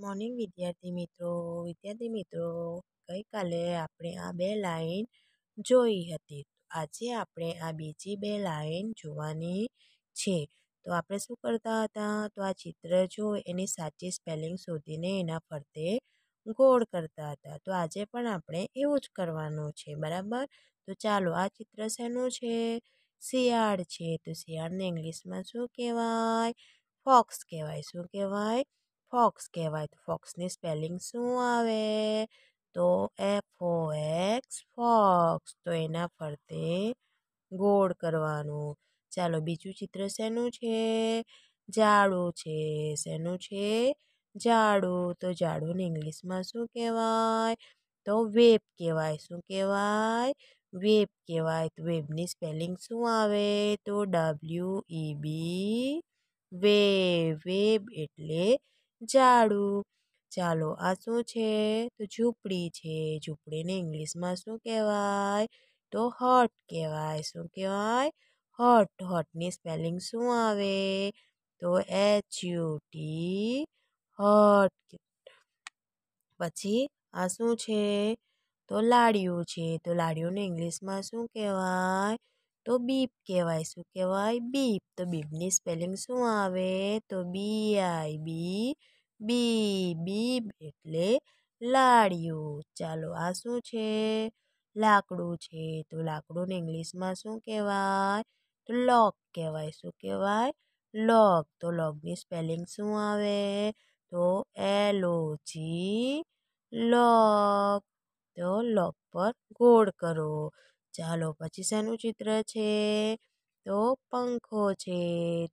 morning વિદ્યાર્થી મિત્રો વિદ્યાર્થી મિત્રો ગઈકાલે આપણે આ બે લાઈન જોઈ હતી આજે આપણે આ બીજી બે લાઈન જોવાની છે તો આપણે શું કરતા હતા તો આ ચિત્ર જો એની સાચી સ્પેલિંગ શોધીને એના ફરતે ગોળ કરતા હતા તો આજે પણ આપણે એવું જ કરવાનું છે બરાબર તો ચાલો આ ચિત્ર શેનું છે શિયાળ છે તો શિયાળને ઇંગ્લિશમાં શું કહેવાય ફોક્સ કહેવાય શું કહેવાય ફોક્સ કહેવાય તો ફોક્સની સ્પેલિંગ શું આવે તો એફ ઓ એક્સ ફોક્સ તો એના ફરતે ગોળ કરવાનું ચાલો બીજું ચિત્ર શેનું છે જાડું છે શેનું છે ઝાડું તો ઝાડુંને ઇંગ્લિશમાં શું કહેવાય તો વેબ કહેવાય શું કહેવાય વેબ કહેવાય તો વેબની સ્પેલિંગ શું આવે તો ડબલ્યુ ઈ બી વેબ એટલે ઝાડુ ચાલો આ શું છે તો ઝૂંપડી છે ઝૂંપડીને ઇંગ્લિશમાં શું કહેવાય તો હટ કહેવાય શું કહેવાય હટ હટની સ્પેલિંગ શું આવે તો એચ યુ ટી હટ પછી આ શું છે તો લાડિયું છે તો લાડિયુંને ઇંગ્લિશમાં શું કહેવાય તો બીપ કહેવાય શું કહેવાય બીપ તો બીપની સ્પેલિંગ શું આવે તો બી આઈ બી બી બીપ એટલે લાડિયું ચાલો આ શું છે લાકડું છે તો લાકડુંને ઇંગ્લિશમાં શું કહેવાય તો લોક કહેવાય શું કહેવાય લોક તો લોકની સ્પેલિંગ શું આવે તો એલ જી લોક તો લોક પર ગોળ કરો ચાલો પછી શેનું ચિત્ર છે તો પંખો છે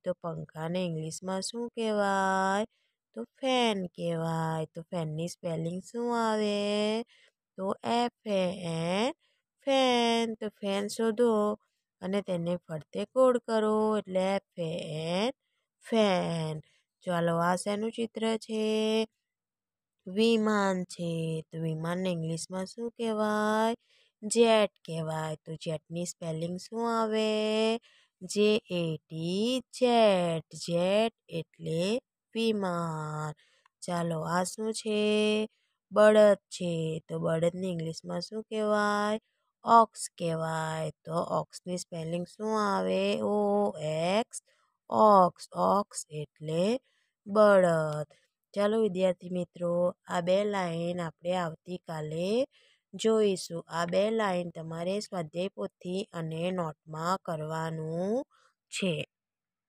તો પંખાને ઇંગ્લિશમાં શું કહેવાય તો ફેન કહેવાય તો ફેનની સ્પેલિંગ શું આવે તો એફ એ એન ફેન તો ફેન શોધો અને તેને ફરતે કોડ કરો એટલે એફ એન ફેન ચાલો આ શેનું ચિત્ર છે વિમાન છે તો વિમાનને ઇંગ્લિશમાં શું કહેવાય જેટ કહેવાય તો જેટની સ્પેલિંગ શું આવે જે એ ટી જેટ જેટ એટલે વિમાન ચાલો આ શું છે બળદ છે તો બળદને ઇંગ્લિશમાં શું કહેવાય ઓક્સ કહેવાય તો ઓક્સની સ્પેલિંગ શું આવે ઓ એક્સ ઓક્સ ઓક્સ એટલે બળદ ચાલો વિદ્યાર્થી મિત્રો આ બે લાઈન આપણે આવતીકાલે જોઈશું આ બે લાઇન તમારે સ્વાધ્યાય પોથી અને નોટમાં કરવાનું છે